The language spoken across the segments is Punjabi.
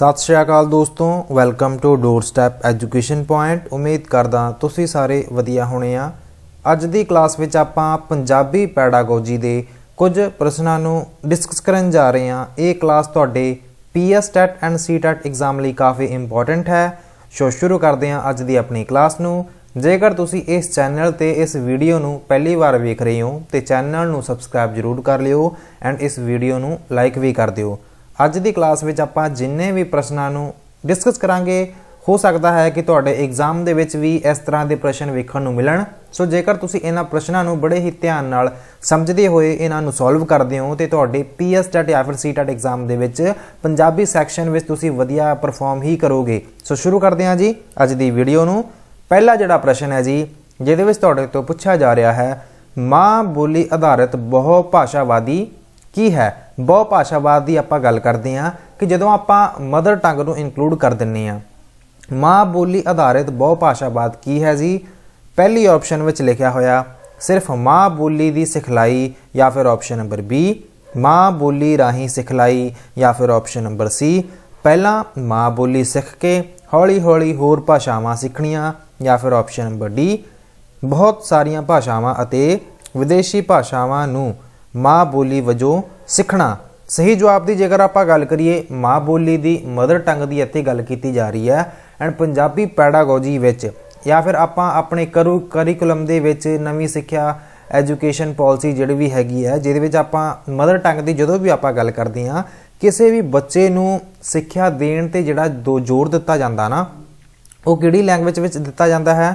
ਸਤਿ ਸ਼੍ਰੀ ਅਕਾਲ ਦੋਸਤੋ welcome to doorstep education point ਉਮੀਦ ਕਰਦਾ ਤੁਸੀਂ ਸਾਰੇ ਵਧੀਆ ਹੋਣੇ ਆ ਅੱਜ ਦੀ ਕਲਾਸ ਵਿੱਚ ਆਪਾਂ ਪੰਜਾਬੀ ਪੈਡਾਗੋਜੀ ਦੇ ਕੁਝ ਪ੍ਰਸ਼ਨਾਂ ਨੂੰ ਡਿਸਕਸ ਕਰਨ ਜਾ ਰਹੇ ਆ ਇਹ ਕਲਾਸ ਤੁਹਾਡੇ ਪੀਐਸ ਐਂਡ ਸੀਟੈਟ ਐਗਜ਼ਾਮ ਲਈ ਕਾਫੀ ਇੰਪੋਰਟੈਂਟ ਹੈ ਸੋ ਸ਼ੁਰੂ ਕਰਦੇ ਆ ਅੱਜ ਦੀ ਆਪਣੀ ਕਲਾਸ ਨੂੰ ਜੇਕਰ ਤੁਸੀਂ ਇਸ ਚੈਨਲ ਤੇ ਇਸ ਵੀਡੀਓ ਨੂੰ ਪਹਿਲੀ ਵਾਰ ਵੇਖ ਰਹੇ ਹੋ ਤੇ ਚੈਨਲ ਨੂੰ ਸਬਸਕ੍ਰਾਈਬ ਜ਼ਰੂਰ ਕਰ ਲਿਓ ਐਂਡ ਇਸ ਵੀਡੀਓ ਨੂੰ ਲਾਈਕ ਵੀ ਕਰ ਦਿਓ ਅੱਜ ਦੀ ਕਲਾਸ ਵਿੱਚ ਆਪਾਂ ਜਿੰਨੇ ਵੀ ਪ੍ਰਸ਼ਨਾਂ ਨੂੰ ਡਿਸਕਸ ਕਰਾਂਗੇ ਹੋ ਸਕਦਾ ਹੈ ਕਿ ਤੁਹਾਡੇ ਐਗਜ਼ਾਮ ਦੇ ਵਿੱਚ ਵੀ ਇਸ ਤਰ੍ਹਾਂ ਦੇ ਪ੍ਰਸ਼ਨ ਵੇਖਣ ਨੂੰ ਮਿਲਣ ਸੋ ਜੇਕਰ ਤੁਸੀਂ ਇਹਨਾਂ ਪ੍ਰਸ਼ਨਾਂ ਨੂੰ ਬੜੇ ਹੀ ਧਿਆਨ ਨਾਲ ਸਮਝਦੇ ਹੋਏ ਇਹਨਾਂ ਨੂੰ ਸੋਲਵ ਕਰਦੇ ਹੋ ਤੇ ਤੁਹਾਡੇ ਪੀਐਸ ਜਾਂ ਫਿਰ ਸੀਟੈਟ ਐਗਜ਼ਾਮ ਦੇ ਵਿੱਚ ਪੰਜਾਬੀ ਸੈਕਸ਼ਨ ਵਿੱਚ ਤੁਸੀਂ ਵਧੀਆ ਪਰਫਾਰਮ ਹੀ ਕਰੋਗੇ ਸੋ ਸ਼ੁਰੂ ਕਰਦੇ ਹਾਂ ਜੀ ਅੱਜ ਦੀ ਵੀਡੀਓ ਨੂੰ ਪਹਿਲਾ ਜਿਹੜਾ ਪ੍ਰਸ਼ਨ ਹੈ ਜੀ ਜਿਹਦੇ ਵਿੱਚ ਤੁਹਾਡੇ ਤੋਂ ਪੁੱਛਿਆ ਜਾ ਰਿਹਾ ਹੈ ਮਾਂ ਬੋਲੀ ਆਧਾਰਿਤ ਬਹੁ ਭਾਸ਼ਾਵਾਦੀ ਕੀ ਹੈ ਬਹੁ ਭਾਸ਼ਾਵਾਦ ਦੀ ਆਪਾਂ ਗੱਲ ਕਰਦੇ ਆ ਕਿ ਜਦੋਂ ਆਪਾਂ ਮਦਰ ਟੰਗ ਨੂੰ ਇਨਕਲੂਡ ਕਰ ਦਿੰਨੇ ਆ ਮਾਂ ਬੋਲੀ ਆਧਾਰਿਤ ਬਹੁ ਭਾਸ਼ਾਵਾਦ ਕੀ ਹੈ ਜੀ ਪਹਿਲੀ ਆਪਸ਼ਨ ਵਿੱਚ ਲਿਖਿਆ ਹੋਇਆ ਸਿਰਫ ਮਾਂ ਬੋਲੀ ਦੀ ਸਿਖਲਾਈ ਜਾਂ ਫਿਰ ਆਪਸ਼ਨ ਨੰਬਰ B ਮਾਂ ਬੋਲੀ ਰਾਹੀਂ ਸਿਖਲਾਈ ਜਾਂ ਫਿਰ ਆਪਸ਼ਨ ਨੰਬਰ C ਪਹਿਲਾਂ ਮਾਂ ਬੋਲੀ ਸਿੱਖ ਕੇ ਹੌਲੀ-ਹੌਲੀ ਹੋਰ ਭਾਸ਼ਾਵਾਂ ਸਿੱਖਣੀਆਂ ਜਾਂ ਫਿਰ ਆਪਸ਼ਨ ਨੰਬਰ ਡੀ ਬਹੁਤ ਸਾਰੀਆਂ ਭਾਸ਼ਾਵਾਂ ਅਤੇ ਵਿਦੇਸ਼ੀ ਭਾਸ਼ਾਵਾਂ ਨੂੰ ਮਾਂ ਬੋਲੀ ਵਜੋਂ ਸਿੱਖਣਾ ਸਹੀ ਜਵਾਬ ਦੀ ਜੇਕਰ ਆਪਾਂ ਗੱਲ ਕਰੀਏ ਮਾਂ ਬੋਲੀ ਦੀ ਮਦਰ ਟੰਗ ਦੀ ਇੱਥੇ ਗੱਲ ਕੀਤੀ ਜਾ ਰਹੀ ਹੈ ਐਂਡ ਪੰਜਾਬੀ ਪੈਡਾਗੋਜੀ ਵਿੱਚ ਜਾਂ ਫਿਰ ਆਪਾਂ ਆਪਣੇ ਕਰੂ ਕਰਿਕੂਲਮ ਦੇ ਵਿੱਚ ਨਵੀਂ ਸਿੱਖਿਆ ਐਜੂਕੇਸ਼ਨ ਪਾਲਿਸੀ ਜਿਹੜੀ ਵੀ ਹੈਗੀ ਹੈ ਜਿਹਦੇ ਵਿੱਚ ਆਪਾਂ ਮਦਰ ਟੰਗ ਦੀ ਜਦੋਂ ਵੀ ਆਪਾਂ ਗੱਲ ਕਰਦੇ ਹਾਂ ਕਿਸੇ ਵੀ ਬੱਚੇ ਨੂੰ ਸਿੱਖਿਆ ਦੇਣ ਤੇ ਜਿਹੜਾ ਦੋ ਜ਼ੋਰ ਦਿੱਤਾ ਜਾਂਦਾ ਨਾ ਉਹ ਕਿਹੜੀ ਲੈਂਗੁਏਜ ਵਿੱਚ ਦਿੱਤਾ ਜਾਂਦਾ ਹੈ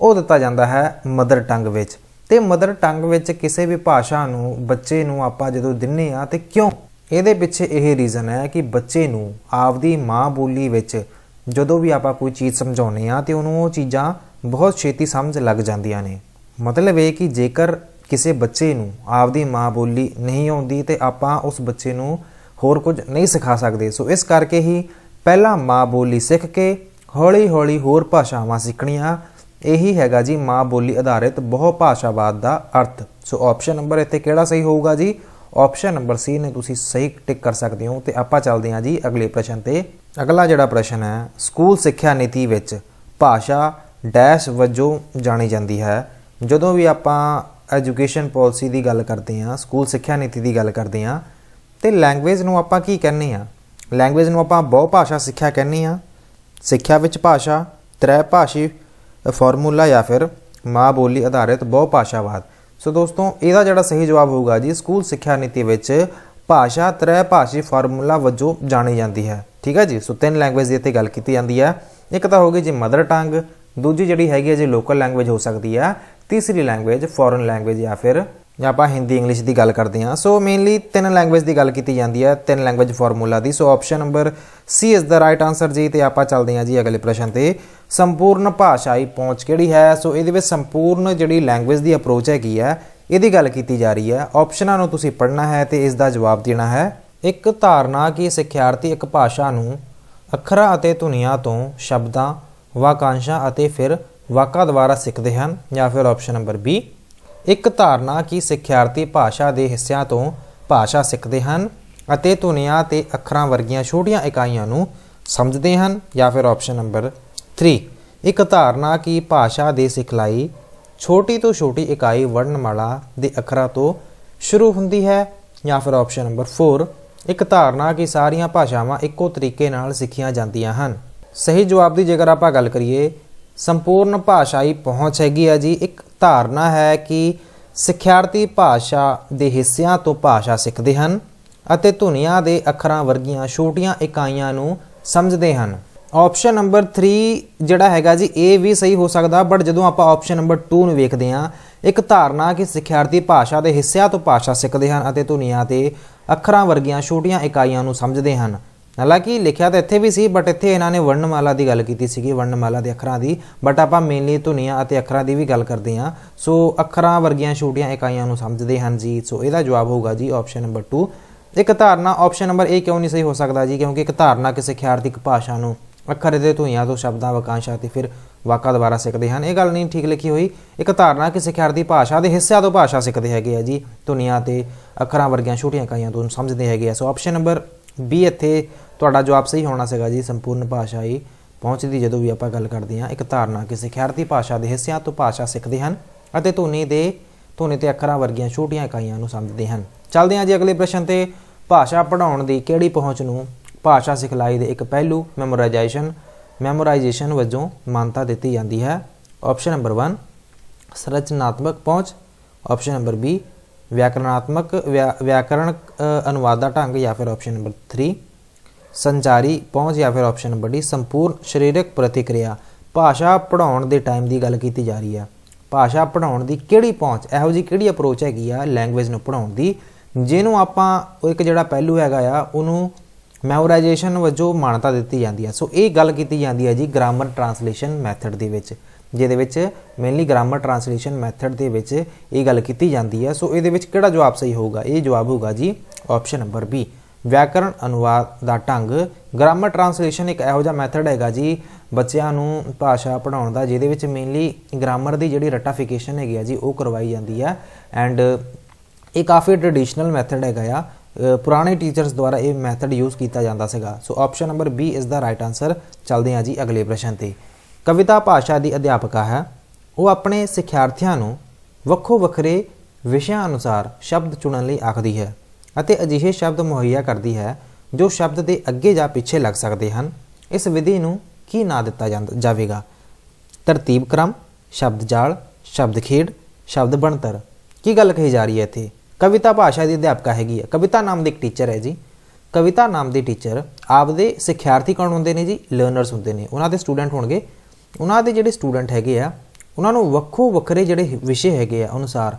ਉਹ ਦਿੱਤਾ ਜਾਂਦਾ ਹੈ ਮਦਰ ਟੰਗ ਵਿੱਚ ਤੇ ਮਦਰ ਟੰਗ ਵਿੱਚ ਕਿਸੇ ਵੀ ਭਾਸ਼ਾ ਨੂੰ ਬੱਚੇ ਨੂੰ ਆਪਾਂ ਜਦੋਂ ਦਿੰਨੇ ਆ ਤੇ ਕਿਉਂ ਇਹਦੇ ਪਿੱਛੇ ਇਹ ਰੀਜ਼ਨ ਹੈ ਕਿ ਬੱਚੇ ਨੂੰ ਆਪਦੀ ਮਾਂ ਬੋਲੀ ਵਿੱਚ ਜਦੋਂ ਵੀ ਆਪਾਂ ਕੋਈ ਚੀਜ਼ ਸਮਝਾਉਨੇ ਆ ਤੇ ਉਹਨੂੰ ਉਹ ਚੀਜ਼ਾਂ ਬਹੁਤ ਛੇਤੀ ਸਮਝ ਲੱਗ ਜਾਂਦੀਆਂ ਨੇ ਮਤਲਬ ਇਹ ਕਿ ਜੇਕਰ ਕਿਸੇ ਬੱਚੇ ਨੂੰ ਆਪਦੀ ਮਾਂ ਬੋਲੀ ਨਹੀਂ ਆਉਂਦੀ ਤੇ ਆਪਾਂ ਉਸ ਬੱਚੇ ਨੂੰ ਹੋਰ ਕੁਝ ਨਹੀਂ ਸਿਖਾ ਸਕਦੇ ਸੋ ਇਸ ਕਰਕੇ ਹੀ ਪਹਿਲਾਂ ਮਾਂ ਬੋਲੀ ਸਿੱਖ ਕੇ ਹੌਲੀ-ਹੌਲੀ ਹੋਰ ਭਾਸ਼ਾਵਾਂ ਸਿੱਖਣੀਆਂ ਇਹੀ ਹੈਗਾ ਜੀ ਮਾਂ ਬੋਲੀ ਆਧਾਰਿਤ ਬਹੁ ਭਾਸ਼ਾਵਾਦ ਦਾ ਅਰਥ ਸੋ ਆਪਸ਼ਨ ਨੰਬਰ ਇੱਥੇ ਕਿਹੜਾ ਸਹੀ ਹੋਊਗਾ ਜੀ ਆਪਸ਼ਨ ਨੰਬਰ ਸੀ ਨੇ ਤੁਸੀਂ ਸਹੀ ਟਿਕ ਕਰ ਸਕਦੇ ਹੋ ਤੇ ਆਪਾਂ ਚੱਲਦੇ ਹਾਂ ਜੀ ਅਗਲੇ ਪ੍ਰਸ਼ਨ ਤੇ ਅਗਲਾ ਜਿਹੜਾ ਪ੍ਰਸ਼ਨ ਹੈ ਸਕੂਲ ਸਿੱਖਿਆ ਨੀਤੀ ਵਿੱਚ ਭਾਸ਼ਾ ਡੈਸ਼ ਵਜੋਂ ਜਾਣੀ ਜਾਂਦੀ ਹੈ ਜਦੋਂ ਵੀ ਆਪਾਂ ਐਜੂਕੇਸ਼ਨ ਪਾਲਿਸੀ ਦੀ ਗੱਲ ਕਰਦੇ ਹਾਂ ਸਕੂਲ ਸਿੱਖਿਆ ਨੀਤੀ ਦੀ ਗੱਲ ਕਰਦੇ ਹਾਂ ਤੇ ਲੈਂਗੁਏਜ ਨੂੰ ਆਪਾਂ ਕੀ ਕਹਿੰਦੇ ਆ ਲੈਂਗੁਏਜ ਨੂੰ ਆਪਾਂ ਬਹੁ ਭਾਸ਼ਾ ਸਿੱਖਿਆ ਕਹਿੰਦੇ ਆ ਸਿੱਖਿਆ ਵਿੱਚ ਭਾਸ਼ਾ ਤ੍ਰੈ ਭਾਸ਼ੀ ਫਾਰਮੂਲਾ ਜਾਂ ਫਿਰ ਮਾਂ ਬੋਲੀ ਆਧਾਰਿਤ ਬਹੁ ਭਾਸ਼ਾਵਾਦ ਸੋ ਦੋਸਤੋ ਇਹਦਾ ਜਿਹੜਾ ਸਹੀ ਜਵਾਬ ਹੋਊਗਾ ਜੀ ਸਕੂਲ ਸਿੱਖਿਆ ਨੀਤੀ ਵਿੱਚ ਭਾਸ਼ਾ ਤ੍ਰੈ ਭਾਸ਼ੀ ਫਾਰਮੂਲਾ ਵਜੋਂ ਜਾਣੀ ਜਾਂਦੀ ਹੈ ਠੀਕ ਹੈ ਜੀ ਸੋ ਤਿੰਨ ਲੈਂਗੁਏਜ ਦੀ ਇੱਥੇ ਗੱਲ ਕੀਤੀ ਜਾਂਦੀ ਹੈ ਇੱਕ ਤਾਂ ਹੋਗੀ ਜੀ ਮਦਰ ਟੰਗ ਦੂਜੀ ਜਿਹੜੀ ਹੈਗੀ ਹੈ ਜੀ ਲੋਕਲ ਲੈਂਗੁਏਜ ਹੋ ਸਕਦੀ ਹੈ ਤੀਸਰੀ ਲੈਂਗੁਏਜ ਫੋਰਨ ਲੈਂਗੁਏਜ ਜਾਂ ਫਿਰ ਜਾਂ ਆਪਾਂ ਹਿੰਦੀ ਇੰਗਲਿਸ਼ ਦੀ ਗੱਲ ਕਰਦੇ ਹਾਂ ਸੋ ਮੇਨਲੀ ਤਿੰਨ ਲੈਂਗੁਏਜ ਦੀ ਗੱਲ ਕੀਤੀ ਜਾਂਦੀ ਹੈ ਤਿੰਨ ਲੈਂਗੁਏਜ ਫਾਰਮੂਲਾ ਦੀ so option number C is the right answer ਜੀ ਤੇ ਆਪਾਂ ਚੱਲਦੇ ਹਾਂ ਜੀ ਅਗਲੇ ਪ੍ਰਸ਼ਨ ਤੇ ਸੰਪੂਰਨ ਭਾਸ਼ਾਈ ਪਹੁੰਚ ਕਿਹੜੀ ਹੈ ਸੋ ਇਹਦੇ ਵਿੱਚ ਸੰਪੂਰਨ ਜਿਹੜੀ ਲੈਂਗੁਏਜ ਦੀ ਅਪਰੋਚ ਹੈਗੀ ਹੈ ਇਹਦੀ ਗੱਲ ਕੀਤੀ ਜਾ ਰਹੀ ਹੈ ਆਪਸ਼ਨਾਂ ਨੂੰ ਤੁਸੀਂ ਪੜ੍ਹਨਾ ਹੈ ਤੇ ਇਸ ਦਾ ਜਵਾਬ ਦੇਣਾ ਹੈ ਇੱਕ ਧਾਰਨਾ ਕਿ ਸਿੱਖਿਆਰਥੀ ਇੱਕ ਭਾਸ਼ਾ ਨੂੰ ਅੱਖਰਾਂ ਅਤੇ ਧੁਨੀਆਂ ਤੋਂ ਸ਼ਬਦਾਂ ਵਾਕਾਂਸ਼ਾਂ ਅਤੇ ਫਿਰ ਵਾਕਾਂ ਦੁਆਰਾ ਸਿੱਖਦੇ ਹਨ ਜਾਂ ਫਿਰ ਆਪਸ਼ਨ ਨੰਬਰ ਬੀ ਇੱਕ ਧਾਰਨਾ ਕਿ ਸਿੱਖਿਆਰਥੀ ਭਾਸ਼ਾ ਦੇ ਹਿੱਸਿਆਂ ਤੋਂ ਭਾਸ਼ਾ ਸਿੱਖਦੇ ਹਨ ਅਤੇ ਧੁਨੀਆਂ ਤੇ ਅੱਖਰਾਂ ਵਰਗੀਆਂ ਛੋਟੀਆਂ ਇਕਾਈਆਂ ਨੂੰ ਸਮਝਦੇ ਹਨ ਜਾਂ ਫਿਰ ਆਪਸ਼ਨ ਨੰਬਰ 3 ਇੱਕ ਧਾਰਨਾ ਕਿ ਭਾਸ਼ਾ ਦੇ ਸਿਖਲਾਈ ਛੋਟੀ ਤੋਂ ਛੋਟੀ ਇਕਾਈ ਵਰਣਮਾਲਾ ਦੇ ਅੱਖਰਾਂ ਤੋਂ ਸ਼ੁਰੂ ਹੁੰਦੀ ਹੈ ਜਾਂ ਫਿਰ ਆਪਸ਼ਨ ਨੰਬਰ 4 ਇੱਕ ਧਾਰਨਾ ਕਿ ਸਾਰੀਆਂ ਭਾਸ਼ਾਵਾਂ ਇੱਕੋ ਤਰੀਕੇ ਨਾਲ ਸਿੱਖੀਆਂ ਜਾਂਦੀਆਂ ਹਨ ਸਹੀ ਜਵਾਬ ਦੀ ਜੇਕਰ ਆਪਾਂ ਗੱਲ ਕਰੀਏ ਸੰਪੂਰਨ ਭਾਸ਼ਾਈ ਪਹੁੰਚ ਹੈਗੀ ਆ ਜੀ ਇੱਕ ਧਾਰਨਾ ਹੈ ਕਿ ਸਿੱਖਿਆਰਥੀ ਭਾਸ਼ਾ ਦੇ ਹਿੱਸਿਆਂ ਤੋਂ ਭਾਸ਼ਾ ਸਿੱਖਦੇ ਹਨ ਅਤੇ ਧੁਨੀਆਂ ਦੇ ਅੱਖਰਾਂ ਵਰਗੀਆਂ ਛੋਟੀਆਂ ਇਕਾਈਆਂ ਨੂੰ ਸਮਝਦੇ ਹਨ ਆਪਸ਼ਨ ਨੰਬਰ 3 ਜਿਹੜਾ ਹੈਗਾ ਜੀ ਇਹ ਵੀ ਸਹੀ ਹੋ ਸਕਦਾ ਬਟ ਜਦੋਂ ਆਪਾਂ ਆਪਸ਼ਨ ਨੰਬਰ 2 ਨੂੰ ਵੇਖਦੇ ਹਾਂ ਇੱਕ ਧਾਰਨਾ ਕਿ ਸਿੱਖਿਆਰਥੀ ਭਾਸ਼ਾ ਦੇ ਹਿੱਸਿਆਂ ਤੋਂ ਭਾਸ਼ਾ ਸਿੱਖਦੇ ਹਨ ਅਤੇ ਧੁਨੀਆਂ ਤੇ ਅੱਖਰਾਂ ਵਰਗੀਆਂ ਛੋਟੀਆਂ ਇਕਾਈਆਂ ਨੂੰ ਸਮਝਦੇ ਹਨ ਹਾਲਾਂਕਿ ਲਿਖਿਆ ਤਾਂ ਇੱਥੇ ਵੀ ਸੀ ਬਟ ਇੱਥੇ ਇਹਨਾਂ ਨੇ ਵਰਣਮਾਲਾ ਦੀ ਗੱਲ ਕੀਤੀ ਸੀਗੀ ਵਰਣਮਾਲਾ ਦੇ ਅੱਖਰਾਂ ਦੀ ਬਟ ਆਪਾਂ ਮੇਨਲੀ ਧੁਨੀਆਂ ਅਤੇ ਅੱਖਰਾਂ ਦੀ ਵੀ ਗੱਲ ਕਰਦੇ ਹਾਂ ਸੋ ਅੱਖਰਾਂ ਵਰਗੀਆਂ ਛੋਟੀਆਂ ਇਕਾਈਆਂ ਨੂੰ ਸਮਝਦੇ ਹਨ ਜੀ ਸੋ ਇਹਦਾ ਜਵਾਬ ਹੋਊਗਾ ਜੀ ਆਪਸ਼ਨ ਨੰਬਰ 2 ਇੱਕ ਧਾਰਨਾ ਆਪਸ਼ਨ ਨੰਬਰ A ਕਿਉਂ ਨਹੀਂ ਸਹੀ ਹੋ ਸਕਦਾ ਜੀ ਕਿਉਂਕਿ ਇੱਕ ਧਾਰਨਾ ਕਿਸੇ ਖਿਆਰਤਿਕ ਭਾਸ਼ਾ ਨੂੰ ਅੱਖਰ ਦੇ ਧੁਨੀਆਂ ਤੋਂ ਸ਼ਬਦਾਂ ਵਾਕਾਂਸ਼ਾਂ ਤੇ ਫਿਰ ਵਾਕਾਂ ਦੁਆਰਾ ਸਿੱਖਦੇ ਹਨ ਇਹ ਗੱਲ ਨਹੀਂ ਠੀਕ ਲਿਖੀ ਹੋਈ ਇੱਕ ਧਾਰਨਾ ਕਿਸੇ ਦੀ ਭਾਸ਼ਾ ਦੇ ਹਿੱਸਿਆਂ ਤੋਂ ਭਾਸ਼ਾ ਸਿੱਖਦੇ ਹੈਗੇ ਆ ਜੀ ਧੁਨੀਆਂ ਤੇ ਅੱਖਰਾਂ ਵਰਗੀਆਂ ਛੋਟੀਆਂ ਇਕਾਈਆਂ ਤੋਂ ਸਮਝਦੇ ਹੈਗੇ ਆ ਸੋ ਆਪਸ਼ਨ ਨੰਬਰ ਵੀ ਇੱਥੇ ਤੁਹਾਡਾ ਜਵਾਬ ਸਹੀ ਹੋਣਾ ਸੀਗਾ ਜੀ ਸੰਪੂਰਨ ਭਾਸ਼ਾਈ ਪਹੁੰਚ ਦੀ ਜਦੋਂ ਵੀ ਆਪਾਂ ਗੱਲ ਕਰਦੇ ਹਾਂ ਇੱਕ ਧਾਰਨਾ ਕਿ ਸਿੱਖਿਆਰਥੀ ਭਾਸ਼ਾ ਦੇ ਹਿੱਸਿਆਂ ਤੋਂ ਭਾਸ਼ਾ ਸਿੱਖਦੇ ਹਨ ਅਤੇ ਧੁਨੀ ਦੇ ਧੁਨੀ ਤੇ ਅੱਖਰਾਂ ਵਰਗੀਆਂ ਛੋਟੀਆਂ ਇਕਾਈਆਂ ਨੂੰ ਸਮਝਦੇ ਹਨ ਚੱਲਦੇ ਹਾਂ ਜੀ ਅਗਲੇ ਪ੍ਰਸ਼ਨ ਤੇ ਭਾਸ਼ਾ ਪੜਾਉਣ ਦੀ ਕਿਹੜੀ ਪਹੁੰਚ ਨੂੰ ਭਾਸ਼ਾ ਸਿਖਲਾਈ ਦੇ ਇੱਕ ਪਹਿਲੂ ਮੈਮੋਰਾਈਜੇਸ਼ਨ ਮੈਮੋਰਾਈਜੇਸ਼ਨ ਵਜੋਂ ਮਾਨਤਾ ਦਿੱਤੀ ਜਾਂਦੀ ਹੈ ਆਪਸ਼ਨ ਨੰਬਰ 1 ਸਰਚਨਾਤਮਕ ਪਹੁੰਚ ਆਪਸ਼ਨ ਨੰਬਰ ਬੀ ਵਿਆਕਰਨਾਤਮਕ ਵਿਆਕਰਣ ਅਨੁਵਾਦ ਦਾ ਢੰਗ ਜਾਂ ਫਿਰ ਆਪਸ਼ਨ ਨੰਬਰ 3 ਸੰਚਾਰੀ ਪਹੁੰਚ ਜਾਂ ਫਿਰ ਆਪਸ਼ਨ ਨੰਬਰ 2 ਸੰਪੂਰਨ ਸਰੀਰਕ ਪ੍ਰਤੀਕਿਰਿਆ ਭਾਸ਼ਾ ਪੜਾਉਣ ਦੇ ਟਾਈਮ ਦੀ ਗੱਲ ਕੀਤੀ ਜਾ ਰਹੀ ਆ ਭਾਸ਼ਾ ਪੜਾਉਣ ਦੀ ਕਿਹੜੀ ਪਹੁੰਚ ਇਹੋ ਜੀ ਕਿਹੜੀ ਅਪਰੋਚ ਹੈਗੀ ਆ ਲੈਂਗੁਏਜ ਨੂੰ ਪੜਾਉਣ ਦੀ ਜਿਹਨੂੰ ਆਪਾਂ ਇੱਕ ਜਿਹੜਾ ਪਹਿਲੂ ਹੈਗਾ ਆ ਉਹਨੂੰ ਮੈਮੋਰਾਈਜੇਸ਼ਨ ਵਜੋਂ ਮਾਨਤਾ ਦਿੱਤੀ ਜਾਂਦੀ ਆ ਸੋ ਇਹ ਗੱਲ ਕੀਤੀ ਜਾਂਦੀ ਆ ਜੀ ਗ੍ਰਾਮਰ ਟ੍ਰਾਂਸਲੇਸ਼ਨ ਮੈਥਡ ਦੇ ਵਿੱਚ ਜਿਹਦੇ ਵਿੱਚ ਮੇਨਲੀ ਗ੍ਰਾਮਰ ਟ੍ਰਾਂਸਲੇਸ਼ਨ ਮੈਥਡ ਦੇ ਵਿੱਚ ਇਹ ਗੱਲ ਕੀਤੀ ਜਾਂਦੀ ਹੈ ਸੋ ਇਹਦੇ ਵਿੱਚ ਕਿਹੜਾ ਜਵਾਬ ਸਹੀ ਹੋਊਗਾ ਇਹ ਜਵਾਬ ਹੋਊਗਾ ਜੀ ਆਪਸ਼ਨ ਨੰਬਰ B ਵਿਆਕਰਣ ਅਨੁਵਾਦ ਦਾ ਢੰਗ ਗ੍ਰਾਮਰ ਟ੍ਰਾਂਸਲੇਸ਼ਨ ਇੱਕ ਇਹੋ ਜਿਹਾ ਮੈਥਡ ਹੈਗਾ ਜੀ ਬੱਚਿਆਂ ਨੂੰ ਭਾਸ਼ਾ ਪੜਾਉਣ ਦਾ ਜਿਹਦੇ ਵਿੱਚ ਮੇਨਲੀ ਗ੍ਰਾਮਰ ਦੀ ਜਿਹੜੀ ਰਟਾਫਿਕੇਸ਼ਨ ਹੈਗੀ ਆ ਜੀ ਉਹ ਕਰਵਾਈ ਜਾਂਦੀ ਆ ਐਂਡ ਇਹ ਕਾਫੀ ਟ੍ਰੈਡੀਸ਼ਨਲ ਮੈਥਡ ਹੈਗਾ ਆ ਪੁਰਾਣੇ ਟੀਚਰਸ ਦੁਆਰਾ ਇਹ ਮੈਥਡ ਯੂਜ਼ ਕੀਤਾ ਜਾਂਦਾ ਸੀਗਾ so option number B is the right answer ਚਲਦੇ ਆ ਜੀ ਅਗਲੇ ਪ੍ਰਸ਼ਨ ਤੇ ਕਵਿਤਾ ਭਾਸ਼ਾ ਦੀ ਅਧਿਆਪਕਾ ਹੈ ਉਹ ਆਪਣੇ ਸਿੱਖਿਆਰਥੀਆਂ ਨੂੰ ਵੱਖੋ ਵੱਖਰੇ ਵਿਸ਼ਿਆਂ ਅਨੁਸਾਰ ਸ਼ਬਦ ਚੁਣਨ ਲਈ ਆਖਦੀ ਹੈ ਅਤੇ ਅਜਿਹੇ ਸ਼ਬਦ ਮੁਹੱਈਆ ਕਰਦੀ ਹੈ ਜੋ ਸ਼ਬਦ ਦੇ ਅੱਗੇ ਜਾਂ ਪਿੱਛੇ ਲੱਗ ਸਕਦੇ ਹਨ ਇਸ ਵਿਧੀ ਨੂੰ ਕੀ ਨਾਂ ਦਿੱਤਾ ਜਾਵੇਗਾ ਤਰਤੀਬ ਕ੍ਰਮ ਸ਼ਬਦ ਜਾਲ ਸ਼ਬਦ ਖੇਡ ਸ਼ਬਦ ਬਣਤਰ ਕੀ ਗੱਲ ਕਹੀ ਜਾ ਰਹੀ ਹੈ ਇੱਥੇ ਕਵਿਤਾ ਭਾਸ਼ਾ ਦੀ ਅਧਿਆਪਕਾ ਹੈਗੀ ਹੈ ਕਵਿਤਾ ਨਾਮ ਦੀ ਇੱਕ ਟੀਚਰ ਹੈ ਜੀ ਕਵਿਤਾ ਨਾਮ ਦੀ ਟੀਚਰ ਆਪਦੇ ਸਿੱਖਿਆਰਥੀ ਕੌਣ ਹੁੰਦੇ ਨੇ ਜੀ ਲਰਨਰਸ ਹੁੰਦੇ ਨੇ ਉਹਨਾਂ ਦੇ ਸਟੂਡੈਂਟ ਹੋਣਗੇ ਉਹਨਾਂ ਦੇ ਜਿਹੜੇ ਸਟੂਡੈਂਟ ਹੈਗੇ ਆ ਉਹਨਾਂ ਨੂੰ ਵੱਖੋ ਵੱਖਰੇ ਜਿਹੜੇ ਵਿਸ਼ੇ ਹੈਗੇ ਆ ਅਨੁਸਾਰ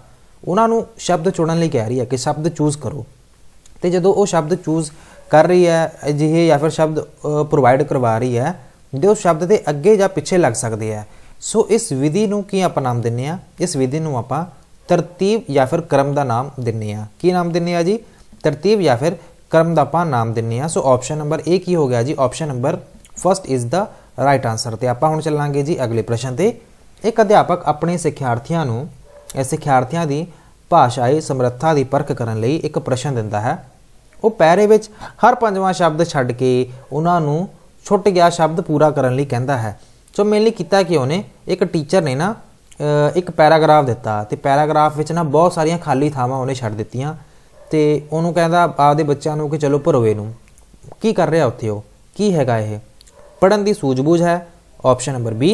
ਉਹਨਾਂ ਨੂੰ ਸ਼ਬਦ ਚੁਣਨ ਲਈ ਕਹਿ ਰਹੀ ਹੈ ਕਿ ਸ਼ਬਦ ਚੂਜ਼ ਕਰੋ ਤੇ ਜਦੋਂ ਉਹ ਸ਼ਬਦ ਚੂਜ਼ ਕਰ ਰਹੀ ਹੈ ਜਿਹੇ ਜਾਂ ਫਿਰ ਸ਼ਬਦ ਪ੍ਰੋਵਾਈਡ ਕਰਵਾ ਰਹੀ ਹੈ ਦੇ ਉਸ ਸ਼ਬਦ ਦੇ ਅੱਗੇ ਜਾਂ ਪਿੱਛੇ ਲੱਗ ਸਕਦੇ ਆ ਸੋ ਇਸ ਵਿਧੀ ਨੂੰ ਕੀ ਆਪਾਂ ਨਾਮ ਦਿੰਨੇ ਆ ਇਸ ਵਿਧੀ ਨੂੰ ਆਪਾਂ ਤਰਤੀਬ ਜਾਂ ਫਿਰ ਕਰਮ ਦਾ ਨਾਮ ਦਿੰਨੇ ਆ ਕੀ ਨਾਮ ਦਿੰਨੇ ਆ ਜੀ ਤਰਤੀਬ ਜਾਂ ਫਿਰ ਕਰਮ ਦਾ ਆਪਾਂ ਨਾਮ ਦਿੰਨੇ ਆ ਸੋ ਆਪਸ਼ਨ ਨੰਬਰ ਏ ਕੀ ਹੋ ਗਿਆ ਜੀ option number first is the right answer ਤੇ ਆਪਾਂ ਹੁਣ ਚੱਲਾਂਗੇ ਜੀ ਅਗਲੇ ਪ੍ਰਸ਼ਨ ਤੇ ਇੱਕ ਅਧਿਆਪਕ ਆਪਣੇ ਸਿੱਖਿਆਰਥੀਆਂ ਨੂੰ ਇਸ ਸਿੱਖਿਆਰਥੀਆਂ ਦੀ ਭਾਸ਼ਾਈ ਸਮਰੱਥਾ ਦੀ ਪਰਖ ਕਰਨ ਲਈ ਇੱਕ ਪ੍ਰਸ਼ਨ ਦਿੰਦਾ ਹੈ ਉਹ ਪੈਰੇ ਵਿੱਚ ਹਰ ਪੰਜਵਾਂ ਸ਼ਬਦ ਛੱਡ ਕੇ ਉਹਨਾਂ ਨੂੰ ਛੁੱਟ ਗਿਆ ਸ਼ਬਦ ਪੂਰਾ ਕਰਨ ਲਈ ਕਹਿੰਦਾ ਹੈ ਸੋ ਮੇਨਲੀ ਕੀਤਾ ਕਿ ਉਹਨੇ ਇੱਕ ਟੀਚਰ ਨੇ ਨਾ ਇੱਕ ਪੈਰਾਗ੍ਰਾਫ ਦਿੱਤਾ ਤੇ ਪੈਰਾਗ੍ਰਾਫ ਵਿੱਚ ਨਾ ਬਹੁਤ ਸਾਰੀਆਂ ਖਾਲੀ ਥਾਵਾਂ ਉਹਨੇ ਛੱਡ ਦਿੱਤੀਆਂ ਤੇ ਉਹਨੂੰ ਕਹਿੰਦਾ ਆਪਦੇ ਬੱਚਿਆਂ ਨੂੰ ਕਿ ਚਲੋ ਭਰੋ ਇਹਨੂੰ ਕੀ ਕਰ ਰਿਹਾ ਉੱਥੇ ਉਹ ਕੀ ਹੈਗਾ ਇਹ ਪੜਨ ਦੀ ਸੂਝਬੂਝ ਹੈ ਆਪਸ਼ਨ ਨੰਬਰ B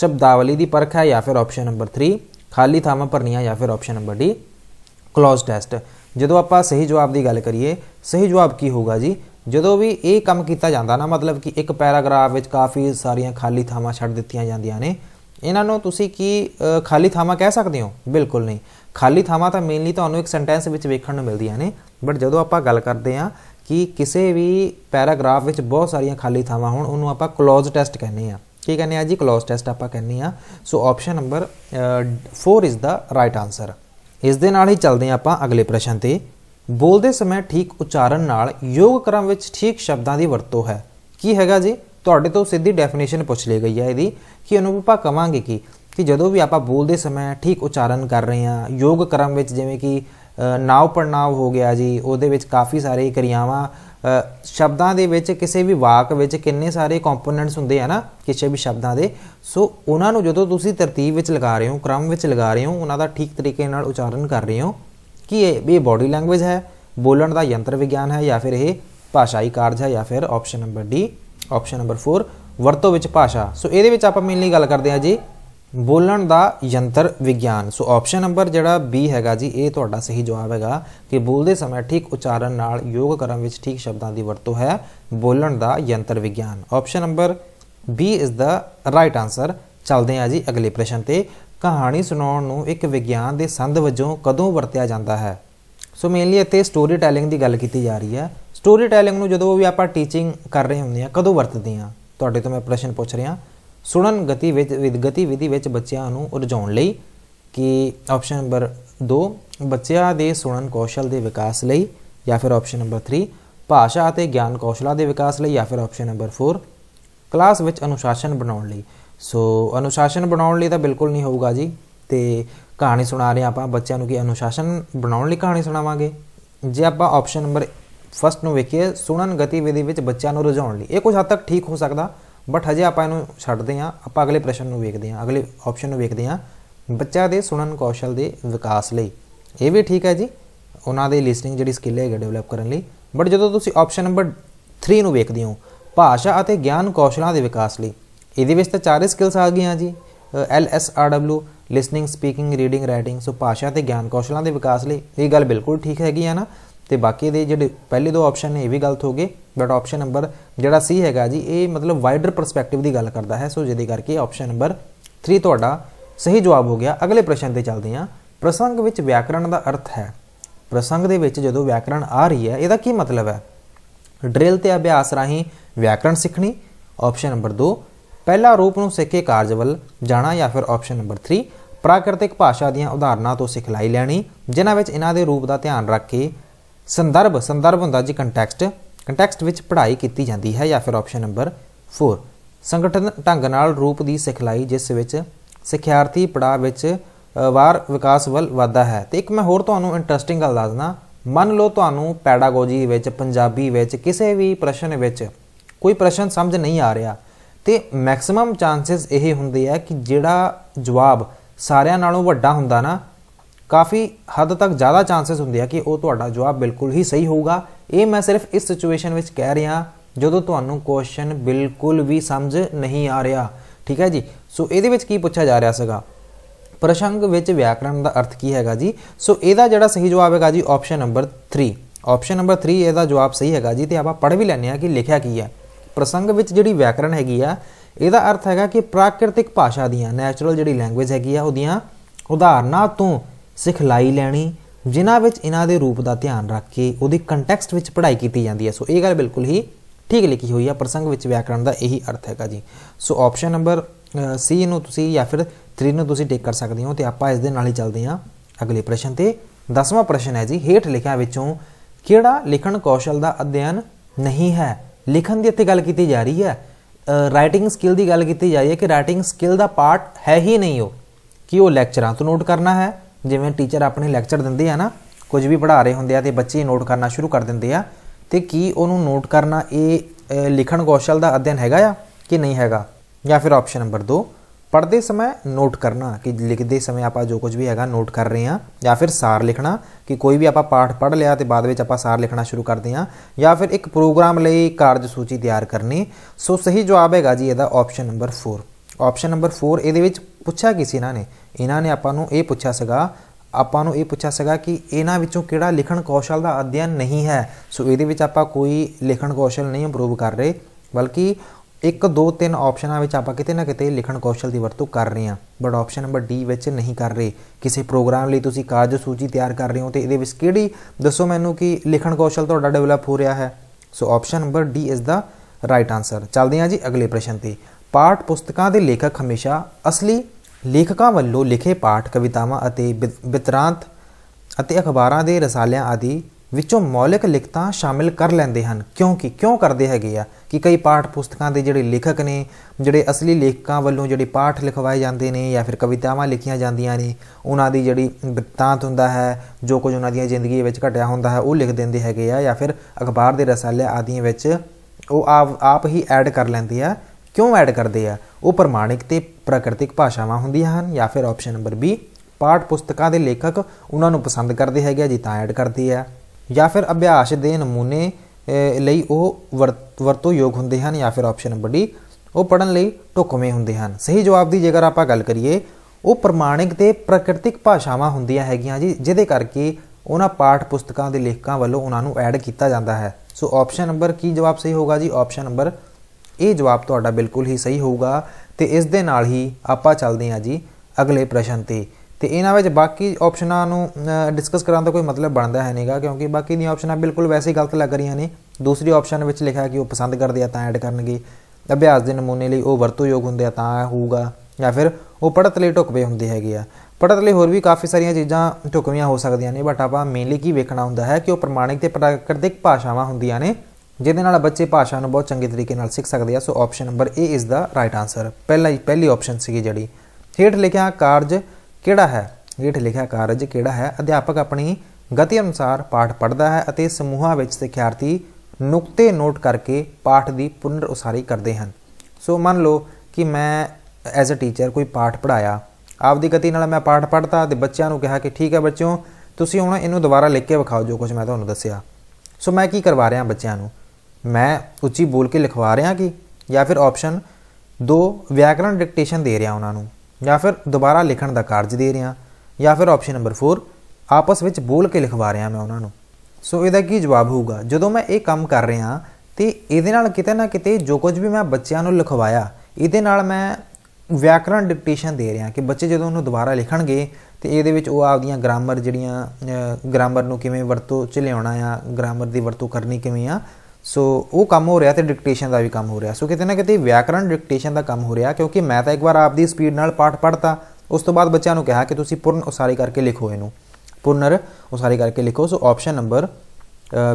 ਸ਼ਬਦਾਵਲੀ ਦੀ ਪਰਖ ਹੈ ਜਾਂ ਫਿਰ ਆਪਸ਼ਨ ਨੰਬਰ 3 ਖਾਲੀ ਥਾਵਾਂ ਭਰਨੀਆਂ ਜਾਂ ਫਿਰ option number D cloze test ਜਦੋਂ ਆਪਾਂ ਸਹੀ ਜਵਾਬ ਦੀ ਗੱਲ ਕਰੀਏ ਸਹੀ ਜਵਾਬ ਕੀ ਹੋਊਗਾ ਜੀ ਜਦੋਂ ਵੀ ਇਹ ਕੰਮ ਕੀਤਾ ਜਾਂਦਾ ਨਾ ਮਤਲਬ ਕਿ ਇੱਕ ਪੈਰਾਗ੍ਰਾਫ ਵਿੱਚ ਕਾਫੀ ਸਾਰੀਆਂ ਖਾਲੀ ਥਾਵਾਂ ਛੱਡ ਦਿੱਤੀਆਂ ਜਾਂਦੀਆਂ ਨੇ ਇਹਨਾਂ ਨੂੰ ਤੁਸੀਂ ਕੀ ਖਾਲੀ ਥਾਵਾਂ ਕਹਿ ਸਕਦੇ ਹੋ ਬਿਲਕੁਲ ਨਹੀਂ ਖਾਲੀ ਥਾਵਾਂ ਤਾਂ ਮੇਨਲੀ ਤੁਹਾਨੂੰ ਇੱਕ ਸੈਂਟੈਂਸ ਵਿੱਚ ਵੇਖਣ ਨੂੰ ਮਿਲਦੀਆਂ ਨੇ ਬਟ ਜਦੋਂ ਆਪਾਂ ਗੱਲ ਕਰਦੇ ਆਂ ਕਿ ਕਿਸੇ ਵੀ ਪੈਰਾਗ੍ਰਾਫ ਵਿੱਚ ਬਹੁਤ ਸਾਰੀਆਂ ਖਾਲੀ ਥਾਵਾਂ ਹੋਣ ਉਹਨੂੰ ਆਪਾਂ ਕਲੋਜ਼ ਟੈਸਟ ਕਹਿੰਦੇ ਆ ਕੀ ਕਹਿੰਦੇ ਆ ਜੀ ਕਲੋਜ਼ ਟੈਸਟ ਆਪਾਂ ਕਹਿੰਦੇ ਆ so option number 4 is the right answer ਇਸ ਦੇ ਨਾਲ ਹੀ ਚੱਲਦੇ ਆ ਆਪਾਂ ਅਗਲੇ ਪ੍ਰਸ਼ਨ ਤੇ ਬੋਲਦੇ ਸਮੇਂ ਠੀਕ ਉਚਾਰਨ ਨਾਲ ਯੋਗ ਕ੍ਰਮ ਵਿੱਚ ਠੀਕ ਸ਼ਬਦਾਂ ਦੀ ਵਰਤੋਂ ਹੈ ਕੀ ਹੈਗਾ ਜੀ ਤੁਹਾਡੇ ਤੋਂ ਸਿੱਧੀ ਡੈਫੀਨੇਸ਼ਨ ਪੁੱਛ ਲਈ ਗਈ ਹੈ ਇਹਦੀ ਕਿ ਇਹਨੂੰ ਆਪਾਂ ਕਵਾਂਗੇ ਕਿ ਕਿ ਜਦੋਂ ਵੀ ਆਪਾਂ ਬੋਲਦੇ ਸਮੇਂ ਠੀਕ ਉਚਾਰਨ ਕਰ ਰਹੇ ਹਾਂ ਯੋਗ ਕ੍ਰਮ ਵਿੱਚ ਜਿਵੇਂ ਕਿ ਨਾਉ ਪੜਨਾਉ ਹੋ ਗਿਆ ਜੀ ਉਹਦੇ ਵਿੱਚ ਕਾਫੀ ਸਾਰੇ ਕਿਰਿਆਵਾਂ ਸ਼ਬਦਾਂ ਦੇ ਵਿੱਚ ਕਿਸੇ ਵੀ ਵਾਕ ਵਿੱਚ ਕਿੰਨੇ ਸਾਰੇ ਕੰਪੋਨੈਂਟਸ ਹੁੰਦੇ ਆ ਨਾ ਕਿਸੇ ਵੀ ਸ਼ਬਦਾਂ ਦੇ ਸੋ ਉਹਨਾਂ ਨੂੰ ਜਦੋਂ ਤੁਸੀਂ ਤਰਤੀਬ ਵਿੱਚ ਲਗਾ ਰਹੇ ਹੋ ਕ੍ਰਮ ਵਿੱਚ ਲਗਾ ਰਹੇ ਹੋ ਉਹਨਾਂ ਦਾ ਠੀਕ ਤਰੀਕੇ ਨਾਲ ਉਚਾਰਨ ਕਰ ਰਹੇ ਹੋ ਕਿ ਇਹ ਵੀ ਬਾਡੀ ਲੈਂਗੁਏਜ ਹੈ ਬੋਲਣ ਦਾ ਯੰਤਰ ਵਿਗਿਆਨ ਹੈ ਜਾਂ ਫਿਰ ਇਹ ਭਾਸ਼ਾਈ ਕਾਰਜ ਹੈ ਜਾਂ ਫਿਰ option number D option number 4 ਵਰਤੋਂ ਵਿੱਚ ਭਾਸ਼ਾ ਸੋ ਇਹਦੇ ਵਿੱਚ ਆਪਾਂ ਮੇਨਲੀ ਗੱਲ ਕਰਦੇ ਹਾਂ ਜੀ ਬੋਲਣ ਦਾ ਯੰਤਰ ਵਿਗਿਆਨ ਸੋ ਆਪਸ਼ਨ ਨੰਬਰ ਜਿਹੜਾ B ਹੈਗਾ ਜੀ ਇਹ ਤੁਹਾਡਾ ਸਹੀ ਜਵਾਬ ਹੈਗਾ ਕਿ ਬੋਲਦੇ ਸਮੇਂ ਠੀਕ ਉਚਾਰਨ ਨਾਲ ਯੋਗ ਕਰਮ ਵਿੱਚ ਠੀਕ ਸ਼ਬਦਾਂ ਦੀ ਵਰਤੋਂ ਹੈ ਬੋਲਣ ਦਾ ਯੰਤਰ ਵਿਗਿਆਨ option number B is the right answer ਚੱਲਦੇ ਆ ਜੀ ਅਗਲੇ ਪ੍ਰਸ਼ਨ ਤੇ ਕਹਾਣੀ ਸੁਣਾਉਣ ਨੂੰ ਇੱਕ ਵਿਗਿਆਨ ਦੇ ਸੰਦ ਵਜੋਂ ਕਦੋਂ ਵਰਤਿਆ ਜਾਂਦਾ ਹੈ ਸੋ ਮੇਨਲੀ ਇੱਥੇ ਸਟੋਰੀ ਟੈਲਿੰਗ ਦੀ ਗੱਲ ਕੀਤੀ ਜਾ ਰਹੀ ਹੈ ਸਟੋਰੀ ਟੈਲਿੰਗ ਨੂੰ ਜਦੋਂ ਵੀ ਆਪਾਂ ਟੀਚਿੰਗ ਕਰ ਰਹੇ ਹੁੰਦੇ ਆ ਕਦੋਂ ਵਰਤਦੇ ਆ ਤੁਹਾਡੇ ਤੋਂ ਮੈਂ ਪ੍ਰਸ਼ਨ ਪੁੱਛ ਰਿਹਾ ਸੁਣਨ ਗਤੀ ਵਿੱਚ ਗਤੀਵਿਧੀ ਵਿੱਚ ਬੱਚਿਆਂ ਨੂੰ ਉਰਜਾਉਣ ਲਈ ਕਿ ਆਪਸ਼ਨ ਨੰਬਰ 2 ਬੱਚਿਆਂ ਦੇ ਸੁਣਨ ਕੌਸ਼ਲ ਦੇ ਵਿਕਾਸ ਲਈ ਜਾਂ ਫਿਰ ਆਪਸ਼ਨ ਨੰਬਰ 3 ਭਾਸ਼ਾ ਅਤੇ ਗਿਆਨ ਕੌਸ਼ਲਾਂ ਦੇ ਵਿਕਾਸ ਲਈ ਜਾਂ ਫਿਰ ਆਪਸ਼ਨ ਨੰਬਰ 4 ਕਲਾਸ ਵਿੱਚ ਅਨੁਸ਼ਾਸਨ ਬਣਾਉਣ ਲਈ ਸੋ ਅਨੁਸ਼ਾਸਨ ਬਣਾਉਣ ਲਈ ਤਾਂ ਬਿਲਕੁਲ ਨਹੀਂ ਹੋਊਗਾ ਜੀ ਤੇ ਕਹਾਣੀ ਸੁਣਾ ਰਹੇ ਆਪਾਂ ਬੱਚਿਆਂ ਨੂੰ ਕਿ ਅਨੁਸ਼ਾਸਨ ਬਣਾਉਣ ਲਈ ਕਹਾਣੀ ਸੁਣਾਵਾਂਗੇ ਜੇ ਆਪਾਂ ਆਪਸ਼ਨ ਨੰਬਰ 1 ਨੂੰ ਵੇਖੀਏ ਸੁਣਨ ਗਤੀਵਿਧੀ ਵਿੱਚ ਬੱਚਿਆਂ ਨੂੰ ਰੁਝਾਉਣ ਲਈ ਇਹ ਕੁਝ ਹੱਦ ਤੱਕ ਠੀਕ ਹੋ ਸਕਦਾ ਬਟ ਹਜੇ ਆਪਾਂ ਇਹਨੂੰ ਛੱਡਦੇ ਹਾਂ ਆਪਾਂ ਅਗਲੇ ਪ੍ਰਸ਼ਨ ਨੂੰ ਵੇਖਦੇ ਹਾਂ ਅਗਲੇ ਆਪਸ਼ਨ ਨੂੰ ਵੇਖਦੇ ਹਾਂ ਬੱਚਾ ਦੇ ਸੁਣਨ ਕੌਸ਼ਲ ਦੇ ਵਿਕਾਸ ਲਈ ਇਹ ਵੀ ਠੀਕ ਹੈ ਜੀ ਉਹਨਾਂ ਦੇ ਲਿਸਨਿੰਗ ਜਿਹੜੀ ਸਕਿੱਲ ਹੈ ਡਿਵੈਲਪ ਕਰਨ ਲਈ ਬਟ ਜਦੋਂ ਤੁਸੀਂ ਆਪਸ਼ਨ ਨੰਬਰ 3 ਨੂੰ ਵੇਖਦੇ ਹੋ ਭਾਸ਼ਾ ਅਤੇ ਗਿਆਨ ਕੌਸ਼ਲਾਂ ਦੇ ਵਿਕਾਸ ਲਈ ਇਹਦੇ ਵਿੱਚ ਤਾਂ ਚਾਰੇ ਸਕਿੱਲਸ ਆ ਗਈਆਂ ਜੀ L S R W listening speaking reading writing so ਭਾਸ਼ਾ ਤੇ ਗਿਆਨ ਕੌਸ਼ਲਾਂ ਦੇ ਵਿਕਾਸ ਲਈ ਇਹ ਗੱਲ ਬਿਲਕੁਲ ਠੀਕ ਹੈਗੀ ਆ ਨਾ ਤੇ ਬਾਕੀ ਦੇ ਜਿਹੜੇ ਪਹਿਲੇ ਦੋ ਆਪਸ਼ਨ ਨੇ ਇਹ ਵੀ ਗਲਤ ਹੋ ਗਏ ਬਟ ਆਪਸ਼ਨ ਨੰਬਰ ਜਿਹੜਾ ਸੀ ਹੈਗਾ ਜੀ ਇਹ ਮਤਲਬ ਵਾਈਡਰ ਪਰਸਪੈਕਟਿਵ ਦੀ ਗੱਲ ਕਰਦਾ ਹੈ ਸੋ ਜਿਹਦੇ ਕਰਕੇ ਆਪਸ਼ਨ ਨੰਬਰ 3 ਤੁਹਾਡਾ ਸਹੀ ਜਵਾਬ ਹੋ ਗਿਆ ਅਗਲੇ ਪ੍ਰਸ਼ਨ ਤੇ ਚੱਲਦੇ ਹਾਂ ਪ੍ਰਸੰਗ ਵਿੱਚ ਵਿਆਕਰਣ ਦਾ ਅਰਥ ਹੈ ਪ੍ਰਸੰਗ ਦੇ ਵਿੱਚ ਜਦੋਂ ਵਿਆਕਰਣ ਆ ਰਹੀ ਹੈ ਇਹਦਾ ਕੀ ਮਤਲਬ ਹੈ ਡ੍ਰਿਲ ਤੇ ਅਭਿਆਸ ਰਾਹੀਂ ਵਿਆਕਰਣ ਸਿੱਖਣੀ ਆਪਸ਼ਨ ਨੰਬਰ 2 ਪਹਿਲਾ ਰੂਪ ਨੂੰ ਸਿੱਖ ਕੇ ਕਾਰਜ ਵੱਲ ਜਾਣਾ ਜਾਂ ਫਿਰ ਆਪਸ਼ਨ ਨੰਬਰ 3 ਪ੍ਰਾਕਰਤਿਕ ਭਾਸ਼ਾ ਦੀਆਂ ਉਦਾਹਰਨਾਂ ਤੋਂ ਸਿਖਲਾਈ ਲੈਣੀ ਜਿਨ੍ਹਾਂ ਵਿੱਚ ਇਹਨਾਂ ਦੇ ਰੂਪ ਦਾ ਧਿਆਨ ਰੱਖ ਕੇ ਸੰਦਰਭ ਸੰਦਰਭ ਹੁੰਦਾ ਜੀ ਕੰਟੈਕਸਟ ਕੰਟੈਕਸਟ ਵਿੱਚ ਪੜ੍ਹਾਈ ਕੀਤੀ ਜਾਂਦੀ ਹੈ ਜਾਂ ਫਿਰ ਆਪਸ਼ਨ ਨੰਬਰ 4 ਸੰਗਠਨ ਢੰਗ ਨਾਲ ਰੂਪ ਦੀ ਸਿਖਲਾਈ ਜਿਸ ਵਿੱਚ ਸਿਖਿਆਰਥੀ ਪੜਾਅ ਵਿੱਚ ਵਾਰ ਵਿਕਾਸ ਵੱਲ ਵਧਦਾ ਹੈ ਤੇ ਇੱਕ ਮੈਂ ਹੋਰ ਤੁਹਾਨੂੰ ਇੰਟਰਸਟਿੰਗ ਗੱਲ ਦੱਸਣਾ ਮੰਨ ਲਓ ਤੁਹਾਨੂੰ ਪੈਡਾਗੋਜੀ ਵਿੱਚ ਪੰਜਾਬੀ ਵਿੱਚ ਕਿਸੇ ਵੀ ਪ੍ਰਸ਼ਨ ਵਿੱਚ ਕੋਈ ਪ੍ਰਸ਼ਨ ਸਮਝ ਨਹੀਂ ਆ ਰਿਹਾ ਤੇ ਮੈਕਸਿਮਮ ਚਾਂਸਸ ਇਹ ਹੁੰਦੇ ਆ ਕਿ ਜਿਹੜਾ ਜਵਾਬ ਸਾਰਿਆਂ ਨਾਲੋਂ ਵੱਡਾ ਹੁੰਦਾ ਨਾ ਕਾਫੀ ਹੱਦ ਤੱਕ ਜ਼ਿਆਦਾ ਚਾਂਸਸ ਹੁੰਦੇ ਆ ਕਿ ਉਹ ਤੁਹਾਡਾ ਜਵਾਬ ਬਿਲਕੁਲ ਹੀ ਸਹੀ ਹੋਊਗਾ ਇਹ ਮੈਂ ਸਿਰਫ ਇਸ ਸਿਚੁਏਸ਼ਨ ਵਿੱਚ ਕਹਿ ਰਿਹਾ ਜਦੋਂ ਤੁਹਾਨੂੰ ਕੁਐਸਚਨ ਬਿਲਕੁਲ ਵੀ ਸਮਝ ਨਹੀਂ ਆ ਰਿਹਾ ਠੀਕ ਹੈ ਜੀ ਸੋ ਇਹਦੇ ਵਿੱਚ ਕੀ ਪੁੱਛਿਆ ਜਾ ਰਿਹਾ ਸੀਗਾ ਪ੍ਰਸ਼ੰਗ ਵਿੱਚ ਵਿਆਕਰਣ ਦਾ ਅਰਥ ਕੀ ਹੈਗਾ ਜੀ ਸੋ ਇਹਦਾ ਜਿਹੜਾ ਸਹੀ ਜਵਾਬ ਹੈਗਾ ਜੀ ਆਪਸ਼ਨ ਨੰਬਰ 3 ਆਪਸ਼ਨ ਨੰਬਰ 3 ਇਹਦਾ ਜਵਾਬ ਸਹੀ ਹੈਗਾ ਜੀ ਤੇ ਆਪਾਂ ਪੜ੍ਹ ਵੀ ਲੈਣੇ ਆ ਕਿ ਲਿਖਿਆ ਕੀ ਹੈ ਪ੍ਰਸੰਗ ਵਿੱਚ ਜਿਹੜੀ ਵਿਆਕਰਣ ਹੈਗੀ ਆ ਇਹਦਾ ਅਰਥ ਹੈਗਾ ਕਿ ਪ੍ਰਾਕਿਰਤਿਕ ਭਾਸ਼ਾ ਦੀਆਂ ਨੈਚੁਰਲ ਜਿਹੜੀ ਲੈਂਗੁਏਜ ਹੈਗੀ ਆ ਉਹਦੀਆਂ ਉਦਾਹਰਨਾਂ ਤੋਂ ਸਿਖਲਾਈ ਲੈਣੀ ਜਿਨ੍ਹਾਂ ਵਿੱਚ ਇਹਨਾਂ ਦੇ ਰੂਪ ਦਾ ਧਿਆਨ ਰੱਖ ਕੇ ਉਹਦੇ ਕੰਟੈਕਸਟ ਵਿੱਚ ਪੜ੍ਹਾਈ ਕੀਤੀ ਜਾਂਦੀ ਹੈ ਸੋ ਇਹ ਗੱਲ ਬਿਲਕੁਲ ਹੀ ਠੀਕ ਲਿਖੀ ਹੋਈ ਹੈ ਪ੍ਰਸੰਗ ਵਿੱਚ ਵਿਆਕਰਣ ਦਾ ਇਹੀ ਅਰਥ ਹੈਗਾ ਜੀ ਸੋ ਆਪਸ਼ਨ ਨੰਬਰ ਸੀ ਨੂੰ ਤੁਸੀਂ ਜਾਂ ਫਿਰ 3 ਨੂੰ ਤੁਸੀਂ ਟਿਕ ਕਰ ਸਕਦੇ ਹੋ ਤੇ ਆਪਾਂ ਇਸ ਦੇ ਨਾਲ ਹੀ ਚੱਲਦੇ ਹਾਂ ਅਗਲੇ ਪ੍ਰਸ਼ਨ ਤੇ 10ਵਾਂ ਪ੍ਰਸ਼ਨ ਹੈ ਜੀ ਹੇਠ ਲਿਖਿਆ ਵਿੱਚੋਂ ਕਿਹੜਾ ਲਿਖਣ ਕੌਸ਼ਲ ਦਾ ਅਧਿਐਨ ਨਹੀਂ ਹੈ ਲਿਖਣ ਦੀ ਇੱਥੇ ਗੱਲ ਕੀਤੀ ਜਾ ਰਹੀ ਹੈ ਰਾਈਟਿੰਗ ਸਕਿੱਲ ਦੀ ਗੱਲ ਕੀਤੀ ਜਾ ਰਹੀ ਹੈ ਕਿ ਰਾਈਟਿੰਗ ਸਕਿੱਲ ਦਾ ਪਾਰਟ ਹੈ ਹੀ ਨਹੀਂ ਉਹ ਕਿ ਉਹ ਲੈਕਚਰਾਂ ਤੋਂ ਨੋਟ ਕਰਨਾ ਹੈ ਜਿਵੇਂ ਟੀਚਰ ਆਪਣੇ ਲੈਕਚਰ ਦਿੰਦੇ ਆ ਨਾ ਕੁਝ ਵੀ ਪੜ੍ਹਾ ਰਹੇ ਹੁੰਦੇ ਆ ਤੇ ਬੱਚੇ ਨੋਟ ਕਰਨਾ ਸ਼ੁਰੂ ਕਰ ਦਿੰਦੇ ਆ ਤੇ ਕੀ ਉਹਨੂੰ ਨੋਟ ਕਰਨਾ ਇਹ ਲਿਖਣ ਕੌਸ਼ਲ ਦਾ ਅਧਿਐਨ ਹੈਗਾ ਆ ਕਿ ਨਹੀਂ ਹੈਗਾ ਜਾਂ ਫਿਰ ਆਪਸ਼ਨ ਨੰਬਰ 2 ਪੜ੍ਹਦੇ ਸਮੇਂ ਨੋਟ ਕਰਨਾ ਕਿ ਲਿਖਦੇ ਸਮੇਂ ਆਪਾਂ ਜੋ ਕੁਝ ਵੀ ਹੈਗਾ ਨੋਟ ਕਰ ਰਹੇ ਆ ਜਾਂ ਫਿਰ ਸਾਰ ਲਿਖਣਾ ਕਿ ਕੋਈ ਵੀ ਆਪਾਂ ਪਾਠ ਪੜ੍ਹ ਲਿਆ ਤੇ ਬਾਅਦ ਵਿੱਚ ਆਪਾਂ ਸਾਰ ਲਿਖਣਾ ਸ਼ੁਰੂ ਕਰਦੇ ਆ ਜਾਂ ਫਿਰ ਇੱਕ ਪ੍ਰੋਗਰਾਮ ਲਈ ਕਾਰਜ ਸੂਚੀ ਤਿਆਰ ਕਰਨੀ ਸੋ ਸਹੀ ਜਵਾਬ ਹੈਗਾ ਜੀ ਇਹਦਾ ਆਪਸ਼ਨ ਨੰਬਰ 4 ਆਪਸ਼ਨ ਨੰਬਰ 4 ਇਹਦੇ ਵਿੱਚ ਪੁੱਛਿਆ ਕਿਸੇ ਨਾ ਨੇ ਇਹਨਾਂ ਨੇ ਆਪਾਂ ਨੂੰ ਇਹ ਪੁੱਛਿਆ ਸੀਗਾ ਆਪਾਂ ਨੂੰ ਇਹ ਪੁੱਛਿਆ ਸੀਗਾ ਕਿ ਇਹਨਾਂ ਵਿੱਚੋਂ ਕਿਹੜਾ ਲਿਖਣ ਕੌਸ਼ਲ ਦਾ ਅਧਿਐਨ ਨਹੀਂ ਹੈ ਸੋ ਇਹਦੇ ਵਿੱਚ ਆਪਾਂ ਕੋਈ ਲਿਖਣ ਕੌਸ਼ਲ ਨਹੀਂ ਇੰਪਰੂਵ ਕਰ ਰਹੇ ਬਲਕਿ 1 2 3 ਆਪਸ਼ਨਾਂ ਵਿੱਚ ਆਪਾਂ ਕਿਤੇ ਨਾ ਕਿਤੇ ਲਿਖਣ ਕੌਸ਼ਲ ਦੀ ਵਰਤੋਂ ਕਰ ਰਹੇ ਹਾਂ ਬਟ ਆਪਸ਼ਨ ਨੰਬਰ ਡੀ ਵਿੱਚ ਨਹੀਂ ਕਰ ਰਹੇ ਕਿਸੇ ਪ੍ਰੋਗਰਾਮ ਲਈ ਤੁਸੀਂ ਕਾਰਜ ਸੂਚੀ ਤਿਆਰ ਕਰ ਰਹੇ ਹੋ ਤੇ ਇਹਦੇ ਵਿੱਚ ਕਿਹੜੀ ਦੱਸੋ ਮੈਨੂੰ ਕਿ ਲਿਖਣ ਕੌਸ਼ਲ ਤੁਹਾਡਾ ਡਿਵੈਲਪ ਹੋ ਰਿਹਾ ਹੈ so option number D is the right answer ਚੱਲਦੇ ਹਾਂ ਜੀ ਅਗਲੇ ਪ੍ਰਸ਼ਨ ਤੇ ਪਾਠ ਪੁਸਤਕਾਂ ਦੇ ਲੇਖਕ ਹਮੇਸ਼ਾ ਅਸਲੀ ਲੇਖਕਾਂ ਵੱਲੋਂ ਲਿਖੇ ਪਾਠ ਕਵਿਤਾਵਾਂ ਅਤੇ ਬਿਤਰਾਂਤ ਅਤੇ ਅਖਬਾਰਾਂ ਦੇ ਰਸਾਲਿਆਂ ਆਦਿ ਵਿੱਚੋਂ ਮੌਲਿਕ ਲਿਖਤਾਂ ਸ਼ਾਮਿਲ ਕਰ ਲੈਂਦੇ ਹਨ ਕਿਉਂਕਿ ਕਿਉਂ ਕਰਦੇ ਹੈਗੇ ਆ ਕਿ ਕਈ ਪਾਠ ਪੁਸਤਕਾਂ ਦੇ ਜਿਹੜੇ ਲੇਖਕ ਨੇ ਜਿਹੜੇ ਅਸਲੀ ਲੇਖਕਾਂ ਵੱਲੋਂ ਜਿਹੜੇ ਪਾਠ ਲਿਖਵਾਏ ਜਾਂਦੇ ਨੇ ਜਾਂ ਫਿਰ ਕਵਿਤਾਵਾਂ ਲਿਖੀਆਂ ਜਾਂਦੀਆਂ ਨੇ ਉਹਨਾਂ ਦੀ ਜਿਹੜੀ ਬਿਤਾਂਤ ਹੁੰਦਾ ਹੈ ਜੋ ਕੁਝ ਉਹਨਾਂ ਦੀਆਂ ਜ਼ਿੰਦਗੀ ਵਿੱਚ ਘਟਿਆ ਹੁੰਦਾ ਹੈ ਉਹ ਲਿਖ ਦਿੰਦੇ ਹੈਗੇ ਆ ਜਾਂ ਫਿਰ ਅਖਬਾਰ ਦੇ ਰਸਾਲੇ ਆਦੀਆਂ ਵਿੱਚ ਉਹ ਆਪ ਹੀ ਐਡ ਕਰ ਲੈਂਦੇ ਆ ਕਿਉਂ ਐਡ ਕਰਦੇ ਆ ਉਹ ਪ੍ਰਮਾਣਿਕ ਤੇ ਪ੍ਰਕਿਰਤਿਕ ਭਾਸ਼ਾਵਾਂ ਹੁੰਦੀਆਂ ਹਨ ਜਾਂ ਫਿਰ ਆਪਸ਼ਨ ਨੰਬਰ ਬੀ ਪਾਠ ਪੁਸਤਕਾਂ ਦੇ ਲੇਖਕ ਉਹਨਾਂ ਨੂੰ ਪਸੰਦ ਕਰਦੇ ਹੈਗੇ ਜੀ ਤਾਂ ਐਡ ਕਰਦੇ ਆ ਜਾਂ ਫਿਰ ਅਭਿਆਸ ਦੇ ਨਮੂਨੇ ਲਈ ਉਹ ਵਰਤੋਂ ਯੋਗ ਹੁੰਦੇ ਹਨ ਜਾਂ ਫਿਰ ਆਪਸ਼ਨ ਨੰਬਰ ਡੀ ਉਹ ਪੜਨ ਲਈ ਟੁਕਮੇ ਹੁੰਦੇ ਹਨ ਸਹੀ ਜਵਾਬ ਦੀ ਜੇਕਰ ਆਪਾਂ ਗੱਲ ਕਰੀਏ ਉਹ ਪ੍ਰਮਾਣਿਕ ਤੇ ਪ੍ਰਕਿਰਤਿਕ ਭਾਸ਼ਾਵਾਂ ਹੁੰਦੀਆਂ ਹੈਗੀਆਂ ਜੀ ਜਿਹਦੇ ਕਰਕੇ ਉਹਨਾਂ ਪਾਠ ਪੁਸਤਕਾਂ ਦੇ ਲੇਖਕਾਂ ਵੱਲੋਂ ਉਹਨਾਂ ਨੂੰ ਐਡ ਕੀਤਾ ਜਾਂਦਾ ਹੈ ਸੋ ਆਪਸ਼ਨ ਨੰਬਰ ਕੀ ਜਵਾਬ ਸਹੀ ਹੋਗਾ ਜੀ ਆਪਸ਼ਨ ਨੰਬਰ ਇਹ ਜਵਾਬ ਤੁਹਾਡਾ ਬਿਲਕੁਲ ਹੀ ਸਹੀ ਹੋਊਗਾ ਤੇ ਇਸ ਦੇ ਨਾਲ ਹੀ ਆਪਾਂ ਚੱਲਦੇ ਹਾਂ ਜੀ ਅਗਲੇ ਪ੍ਰਸ਼ਨ ਤੇ ਤੇ ਇਹਨਾਂ ਵਿੱਚ ਬਾਕੀ ਆਪਸ਼ਨਾਂ ਨੂੰ ਡਿਸਕਸ ਕਰਨ ਦਾ ਕੋਈ ਮਤਲਬ ਬਣਦਾ ਹੈ ਨਹੀਂਗਾ ਕਿਉਂਕਿ ਬਾਕੀ ਦੀਆਂ ਆਪਸ਼ਨਾਂ ਬਿਲਕੁਲ ਵੈਸੇ ਹੀ ਗਲਤ ਲੱਗ ਰਹੀਆਂ ਨੇ ਦੂਸਰੀ ਆਪਸ਼ਨ ਵਿੱਚ ਲਿਖਿਆ ਕਿ ਉਹ ਪਸੰਦ ਕਰਦੇ ਆ ਤਾਂ ਐਡ ਕਰਨਗੇ ਅਭਿਆਸ ਦੇ ਨਮੂਨੇ ਲਈ ਉਹ ਯੋਗ ਹੁੰਦੇ ਆ ਤਾਂ ਹੋਊਗਾ ਜਾਂ ਫਿਰ ਉਹ ਪੜਤ ਲਈ ਢੁਕਵੇਂ ਹੁੰਦੇ ਹੈਗੇ ਆ ਪੜਤ ਲਈ ਹੋਰ ਵੀ ਕਾਫੀ ਸਾਰੀਆਂ ਚੀਜ਼ਾਂ ਢੁਕਵੀਆਂ ਹੋ ਸਕਦੀਆਂ ਨੇ ਬਟ ਆਪਾਂ ਮੇਨਲੀ ਕੀ ਵੇਖਣਾ ਹੁੰਦਾ ਹੈ ਕਿ ਉਹ ਪ੍ਰਮਾਣਿਕ ਤੇ ਪ੍ਰਾਕ੍ਰਿਤਿਕ ਭਾਸ਼ਾਵਾਂ ਹੁੰਦੀਆਂ ਨੇ ਜਿਹਦੇ ਨਾਲ ਬੱਚੇ ਭਾਸ਼ਾ ਨੂੰ ਬਹੁਤ ਚੰਗੇ ਤਰੀਕੇ ਨਾਲ ਸਿੱਖ ਸਕਦੇ ਆ so option number A is the right answer ਪਹਿਲਾ ਹੀ ਪਹਿਲੀ ਆਪਸ਼ਨ ਸੀਗੀ ਜਿਹੜੀ ਹੇਠ ਲਿਖਿਆ ਕਾਰਜ ਕਿਹੜਾ ਹੈ ਹੇਠ ਲਿਖਿਆ ਕਾਰਜ ਕਿਹੜਾ ਹੈ ਅਧਿਆਪਕ ਆਪਣੀ ਗਤੀ ਅਨੁਸਾਰ ਪਾਠ ਪੜ੍ਹਦਾ ਹੈ ਅਤੇ ਸਮੂਹਾਂ ਵਿੱਚ ਸਿੱਖਿਆਰਥੀ ਨੁਕਤੇ ਨੋਟ ਕਰਕੇ ਪਾਠ ਦੀ ਪੁਨਰ ਉਸਾਰੀ ਕਰਦੇ ਹਨ ਸੋ ਮੰਨ ਲਓ ਕਿ ਮੈਂ ਐਜ਼ ਅ ਟੀਚਰ ਕੋਈ ਪਾਠ ਪੜਾਇਆ ਆਪਦੀ ਗਤੀ ਨਾਲ ਮੈਂ ਪਾਠ ਪੜ੍ਹਤਾ ਤੇ ਬੱਚਿਆਂ ਨੂੰ ਕਿਹਾ ਕਿ ਠੀਕ ਹੈ ਬੱਚਿਓ ਤੁਸੀਂ ਹੁਣ ਇਹਨੂੰ ਦੁਬਾਰਾ ਲਿਖ ਕੇ ਵਿਖਾਓ ਜੋ ਕੁਝ ਮੈਂ ਤੁਹਾਨੂੰ ਦੱਸਿਆ ਸੋ ਮੈਂ ਕੀ ਕਰਵਾ ਰਿਹਾ ਬੱਚਿਆਂ ਨੂੰ ਮੈਂ ਉੱਚੀ ਬੋਲ ਕੇ ਲਿਖਵਾ ਰਿਹਾ ਕਿ ਜਾਂ ਫਿਰ ਆਪਸ਼ਨ 2 ਵਿਆਕਰਣ ਡਿਕਟੇਸ਼ਨ ਦੇ ਰਿਹਾ ਉਹਨਾਂ ਨੂੰ ਜਾਂ ਫਿਰ ਦੁਬਾਰਾ ਲਿਖਣ ਦਾ ਕਾਰਜ ਦੇ ਰਿਹਾ ਜਾਂ ਫਿਰ ਆਪਸ਼ਨ ਨੰਬਰ 4 ਆਪਸ ਵਿੱਚ ਬੋਲ ਕੇ ਲਿਖਵਾ ਰਿਹਾ ਮੈਂ ਉਹਨਾਂ ਨੂੰ ਸੋ ਇਹਦਾ ਕੀ ਜਵਾਬ ਹੋਊਗਾ ਜਦੋਂ ਮੈਂ ਇਹ ਕੰਮ ਕਰ ਰਿਹਾ ਤੇ ਇਹਦੇ ਨਾਲ ਕਿਤੇ ਨਾ ਕਿਤੇ ਜੋ ਕੁਝ ਵੀ ਮੈਂ ਬੱਚਿਆਂ ਨੂੰ ਲਿਖਵਾਇਆ ਇਹਦੇ ਨਾਲ ਮੈਂ ਵਿਆਕਰਣ ਡਿਕਟੇਸ਼ਨ ਦੇ ਰਿਹਾ ਕਿ ਬੱਚੇ ਜਦੋਂ ਉਹਨੂੰ ਦੁਬਾਰਾ ਲਿਖਣਗੇ ਤੇ ਇਹਦੇ ਵਿੱਚ ਉਹ ਆਪਦੀਆਂ ਗ੍ਰਾਮਰ ਜਿਹੜੀਆਂ ਗ੍ਰਾਮਰ ਨੂੰ ਕਿਵੇਂ ਵਰਤੋਂ ਚ ਲਿਆਉਣਾ ਆ ਗ੍ਰਾਮਰ ਦੀ ਵਰਤੋਂ ਕਰਨੀ ਕਿਵੇਂ ਆ ਸੋ ਉਹ ਕੰਮ ਹੋ ਰਿਹਾ ਤੇ ਡਿਕਟੇਸ਼ਨ ਦਾ ਵੀ ਕੰਮ ਹੋ ਰਿਹਾ ਸੋ ਕਿਤੇ ਨਾ ਕਿਤੇ ਵਿਆਕਰਣ ਡਿਕਟੇਸ਼ਨ ਦਾ ਕੰਮ ਹੋ ਰਿਹਾ ਕਿਉਂਕਿ ਮੈਂ ਤਾਂ ਇੱਕ ਵਾਰ ਆਪਦੀ ਸਪੀਡ ਨਾਲ ਪਾਠ ਪੜਤਾ ਉਸ ਤੋਂ ਬਾਅਦ ਬੱਚਿਆਂ ਨੂੰ ਕਿਹਾ ਕਿ ਤੁਸੀਂ ਪੂਰਨ ਉਸਾਰੀ ਕਰਕੇ ਲਿਖੋ ਇਹਨੂੰ ਪੁਨਰ ਉਸਾਰੀ ਕਰਕੇ ਲਿਖੋ so option number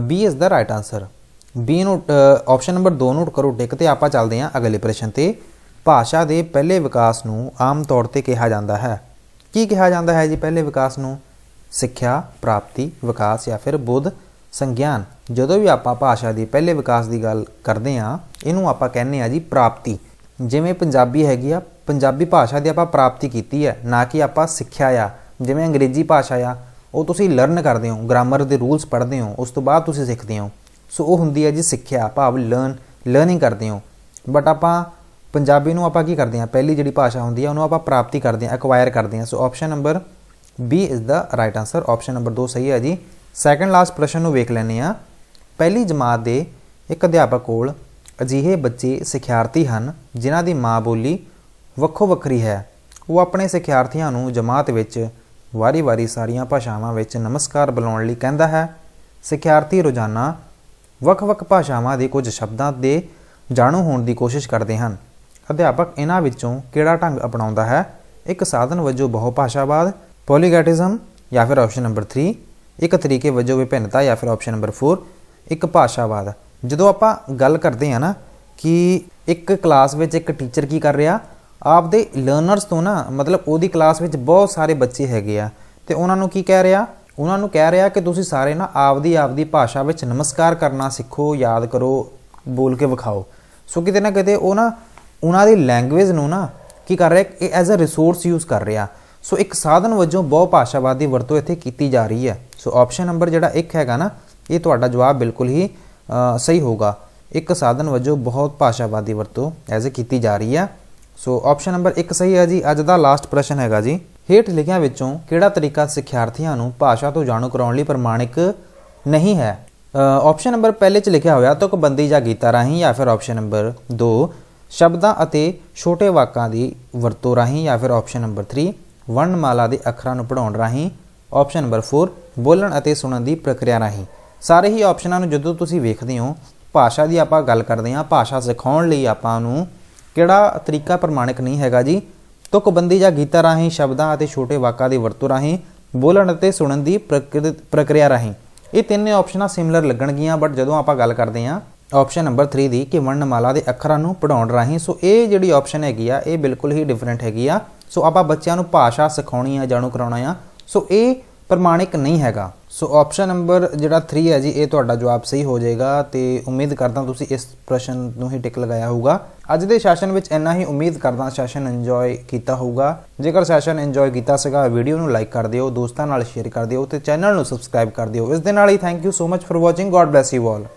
B is the right answer B ਨੂੰ ਆਪਸ਼ਨ ਨੰਬਰ 2 ਨੋਟ ਕਰੋ ਟਿਕ ਤੇ ਆਪਾਂ ਚੱਲਦੇ ਹਾਂ ਅਗਲੇ ਪ੍ਰਸ਼ਨ ਤੇ ਭਾਸ਼ਾ ਦੇ ਪਹਿਲੇ ਵਿਕਾਸ ਨੂੰ ਆਮ ਤੌਰ ਤੇ ਕਿਹਾ ਜਾਂਦਾ ਹੈ ਕੀ ਕਿਹਾ ਜਾਂਦਾ ਹੈ ਜੀ ਪਹਿਲੇ ਵਿਕਾਸ ਨੂੰ ਸਿੱਖਿਆ ਪ੍ਰਾਪਤੀ ਵਿਕਾਸ ਜਾਂ ਫਿਰ ਬੁੱਧ ਸੰਗਿਆਨ ਜਦੋਂ ਵੀ ਆਪਾਂ ਭਾਸ਼ਾ ਦੇ ਪਹਿਲੇ ਵਿਕਾਸ ਦੀ ਗੱਲ ਕਰਦੇ ਆ ਇਹਨੂੰ ਆਪਾਂ ਕਹਿੰਦੇ ਆ ਜੀ ਪ੍ਰਾਪਤੀ ਜਿਵੇਂ ਪੰਜਾਬੀ ਹੈਗੀ ਆ ਪੰਜਾਬੀ ਭਾਸ਼ਾ ਦੀ ਆਪਾਂ ਪ੍ਰਾਪਤੀ ਕੀਤੀ ਹੈ ਨਾ ਕਿ ਆਪਾਂ ਸਿੱਖਿਆ ਆ ਜਿਵੇਂ ਅੰਗਰੇਜ਼ੀ ਭਾਸ਼ਾ ਆ ਉਹ ਤੁਸੀਂ ਲਰਨ ਕਰਦੇ ਹੋ ਗ੍ਰਾਮਰ ਦੇ ਰੂਲਸ ਪੜ੍ਹਦੇ ਹੋ ਉਸ ਤੋਂ ਬਾਅਦ ਤੁਸੀਂ ਸਿੱਖਦੇ ਹੋ ਸੋ ਉਹ ਹੁੰਦੀ ਹੈ ਜੀ ਸਿੱਖਿਆ ਭਾਵ ਲਰਨ ਲਰਨਿੰਗ ਕਰਦੇ ਹੋ ਬਟ ਆਪਾਂ ਪੰਜਾਬੀ ਨੂੰ ਆਪਾਂ ਕੀ ਕਰਦੇ ਆ ਪਹਿਲੀ ਜਿਹੜੀ ਭਾਸ਼ਾ ਹੁੰਦੀ ਆ ਉਹਨੂੰ ਆਪਾਂ ਪ੍ਰਾਪਤੀ ਕਰਦੇ ਆ ਐਕਵਾਇਰ ਕਰਦੇ ਆ so option number B is the right answer option number 2 ਸਹੀ ਹੈ ਜੀ ਸੈਕੰਡ ਲਾਸਟ ਪ੍ਰਸ਼ਨ ਨੂੰ ਵੇਖ ਲੈਣੇ ਆ ਪਹਿਲੀ ਜਮਾਤ ਦੇ ਇੱਕ ਅਧਿਆਪਕ ਕੋਲ ਅਜਿਹੇ ਬੱਚੇ ਸਿਖਿਆਰਥੀ ਹਨ ਜਿਨ੍ਹਾਂ ਦੀ ਮਾਂ ਬੋਲੀ ਵੱਖੋ ਵੱਖਰੀ ਹੈ ਉਹ ਆਪਣੇ ਸਿਖਿਆਰਥੀਆਂ ਨੂੰ ਜਮਾਤ ਵਿੱਚ ਵਾਰੀ-ਵਾਰੀ ਸਾਰੀਆਂ ਭਾਸ਼ਾਵਾਂ ਵਿੱਚ ਨਮਸਕਾਰ ਬੁਲਾਉਣ ਲਈ ਕਹਿੰਦਾ ਹੈ ਸਿਖਿਆਰਥੀ ਰੋਜ਼ਾਨਾ ਵੱਖ-ਵੱਖ ਭਾਸ਼ਾਵਾਂ ਦੇ ਕੁਝ ਸ਼ਬਦਾਂ ਦੇ ਜਾਣੂ ਹੋਣ ਦੀ ਕੋਸ਼ਿਸ਼ ਕਰਦੇ ਹਨ ਅਧਿਆਪਕ ਇਹਨਾਂ ਵਿੱਚੋਂ ਕਿਹੜਾ ਢੰਗ ਅਪਣਾਉਂਦਾ ਹੈ ਇੱਕ ਸਾਧਨ ਵਜੋਂ ਬਹੁ ਭਾਸ਼ਾਵਾਦ ਪੋਲੀਗੈਟਿਜ਼ਮ ਜਾਂ ਫਿਰ ਆਪਸ਼ਨ ਨੰਬਰ 3 ਇੱਕ ਤਰੀਕੇ ਵਜੋਂ ਵਿਭਿੰਨਤਾ ਜਾਂ ਫਿਰ ਆਪਸ਼ਨ ਨੰਬਰ 4 ਇੱਕ ਭਾਸ਼ਾਵਾਦ ਜਦੋਂ ਆਪਾਂ ਗੱਲ ਕਰਦੇ ਆ ਨਾ ਕਿ ਇੱਕ ਕਲਾਸ ਵਿੱਚ ਇੱਕ ਟੀਚਰ ਕੀ ਕਰ ਰਿਹਾ ਆਪਦੇ ਲਰਨਰਸ ਤੋਂ ਨਾ ਮਤਲਬ ਉਹਦੀ ਕਲਾਸ ਵਿੱਚ ਬਹੁਤ ਸਾਰੇ ਬੱਚੇ ਹੈਗੇ ਆ ਤੇ ਉਹਨਾਂ ਨੂੰ ਕੀ ਕਹਿ ਰਿਹਾ ਉਹਨਾਂ ਨੂੰ ਕਹਿ ਰਿਹਾ ਕਿ ਤੁਸੀਂ ਸਾਰੇ ਨਾ ਆਪਦੀ ਆਪਦੀ ਭਾਸ਼ਾ ਵਿੱਚ ਨਮਸਕਾਰ ਕਰਨਾ ਸਿੱਖੋ ਯਾਦ ਕਰੋ ਬੋਲ ਕੇ ਵਿਖਾਓ ਸੋ ਕਿਤੇ ਨਾ ਕਿਤੇ ਉਹ ਨਾ ਉਹਨਾਂ ਦੀ ਲੈਂਗੁਏਜ ਨੂੰ ਨਾ ਕੀ ਕਰ ਰਿਹਾ ਐਜ਼ ਅ ਰਿਸੋਰਸ ਯੂਜ਼ ਕਰ ਰਿਹਾ ਸੋ ਇੱਕ ਸਾਧਨ ਵਜੋਂ ਬਹੁ ਭਾਸ਼ਾਵਾਦ ਦੀ ਵਰਤੋਂ ਇੱਥੇ ਕੀਤੀ ਜਾ ਰਹੀ ਹੈ ਸੋ ਆਪਸ਼ਨ ਨੰਬਰ ਜਿਹੜਾ 1 ਹੈਗਾ ਨਾ ਇਹ ਤੁਹਾਡਾ ਜਵਾਬ ਬਿਲਕੁਲ ਹੀ ਸਹੀ ਹੋਗਾ ਇੱਕ ਸਾਧਨ ਵਜੋਂ ਬਹੁਤ ਭਾਸ਼ਾਵਾਦੀ ਵਰਤੋਂ ਐਜ਼ ਕੀਤੀ ਜਾ ਰਹੀ ਹੈ ਸੋ ਆਪਸ਼ਨ ਨੰਬਰ 1 ਸਹੀ ਹੈ ਜੀ ਅੱਜ ਦਾ ਲਾਸਟ ਪ੍ਰਸ਼ਨ ਹੈਗਾ ਜੀ ਹੇਠ ਲਿਖਿਆਂ ਵਿੱਚੋਂ ਕਿਹੜਾ ਤਰੀਕਾ ਸਿੱਖਿਆਰਥੀਆਂ ਨੂੰ ਭਾਸ਼ਾ ਤੋਂ ਜਾਣੂ ਕਰਾਉਣ ਲਈ ਪ੍ਰਮਾਣਿਕ ਨਹੀਂ ਹੈ ਆਪਸ਼ਨ ਨੰਬਰ ਪਹਿਲੇ 'ਚ ਲਿਖਿਆ ਹੋਇਆ ਬੰਦੀ ਜਾਂ ਗੀਤਾ ਰਾਹੀਂ ਜਾਂ ਫਿਰ ਆਪਸ਼ਨ ਨੰਬਰ 2 ਸ਼ਬਦਾਂ ਅਤੇ ਛੋਟੇ ਵਾਕਾਂ ਦੀ ਵਰਤੋਂ ਰਾਹੀਂ ਜਾਂ ਫਿਰ ਆਪਸ਼ਨ ਨੰਬਰ 3 ਵਰਣਮਾਲਾ ਦੇ ਅੱਖਰਾਂ ਨੂੰ ਪੜਾਉਣ ਰਾਹੀਂ ਆਪਸ਼ਨ ਨੰਬਰ 4 ਬੋਲਣ ਅਤੇ ਸੁਣਨ ਦੀ ਪ੍ਰਕਿਰਿਆ ਰਾਹੀਂ ਸਾਰੇ ਹੀ ਆਪਸ਼ਨਾਂ ਨੂੰ ਜਦੋਂ ਤੁਸੀਂ ਵੇਖਦੇ ਹੋ ਭਾਸ਼ਾ ਦੀ ਆਪਾਂ ਗੱਲ ਕਰਦੇ ਹਾਂ ਭਾਸ਼ਾ ਸਿਖਾਉਣ ਲਈ ਆਪਾਂ ਨੂੰ ਕਿਹੜਾ ਤਰੀਕਾ ਪ੍ਰਮਾਣਿਕ ਨਹੀਂ ਹੈਗਾ ਜੀ ਤੁਕਬੰਦੀ ਜਾਂ ਗੀਤਾ ਰਾਹੀਂ ਸ਼ਬਦਾਂ ਅਤੇ ਛੋਟੇ ਵਾਕਾਂ ਦੀ ਵਰਤੋਂ ਰਾਹੀਂ ਬੋਲਣ ਅਤੇ ਸੁਣਨ ਦੀ ਪ੍ਰਕਿਰਿਆ ਰਾਹੀਂ ਇਹ ਤਿੰਨੇ ਆਪਸ਼ਨਾਂ ਸਿਮਿਲਰ ਲੱਗਣਗੀਆਂ ਬਟ ਜਦੋਂ ਆਪਾਂ ਗੱਲ ਕਰਦੇ ਹਾਂ ਆਪਸ਼ਨ ਨੰਬਰ 3 ਦੀ ਕਿ ਵਰਣਮਾਲਾ ਦੇ ਅੱਖਰਾਂ ਨੂੰ ਪੜਾਉਣ ਰਾਹੀਂ ਸੋ ਇਹ ਜਿਹੜੀ ਆਪਸ਼ਨ ਹੈਗੀ ਆ ਇਹ ਬਿਲਕੁਲ ਹੀ ਡਿਫਰੈਂਟ ਹੈਗੀ ਆ ਸੋ ਆਪਾਂ ਬੱਚਿਆਂ ਨੂੰ ਭਾਸ਼ਾ ਸਿਖਾਉਣੀ ਆ ਜਾਣੂ ਕਰਾਉਣਾ ਆ ਸੋ ਇਹ ਪ੍ਰਮਾਣਿਕ ਨਹੀਂ ਹੈਗਾ ਸੋ ਆਪਸ਼ਨ ਨੰਬਰ ਜਿਹੜਾ 3 ਹੈ ਜੀ ਇਹ ਤੁਹਾਡਾ ਜਵਾਬ ਸਹੀ ਹੋ ਜਾਏਗਾ ਤੇ ਉਮੀਦ ਕਰਦਾ ਤੁਸੀਂ ਇਸ ਪ੍ਰਸ਼ਨ ਨੂੰ ਹੀ ਟਿਕ ਲਗਾਇਆ ਹੋਊਗਾ ਅੱਜ ਦੇ ਸੈਸ਼ਨ ਵਿੱਚ ਇੰਨਾ ਹੀ ਉਮੀਦ ਕਰਦਾ ਸੈਸ਼ਨ ਇੰਜੋਏ ਕੀਤਾ ਹੋਊਗਾ ਜੇਕਰ ਸੈਸ਼ਨ ਇੰਜੋਏ ਕੀਤਾ ਸੀਗਾ ਵੀਡੀਓ ਨੂੰ ਲਾਈਕ ਕਰ ਦਿਓ ਦੋਸਤਾਂ ਨਾਲ ਸ਼ੇਅਰ ਕਰ ਦਿਓ ਤੇ ਚੈਨਲ ਨੂੰ ਸਬਸਕ੍ਰਾਈਬ ਕਰ ਦਿਓ ਇਸ ਦੇ ਨਾਲ ਹੀ thank you so much for watching God bless you all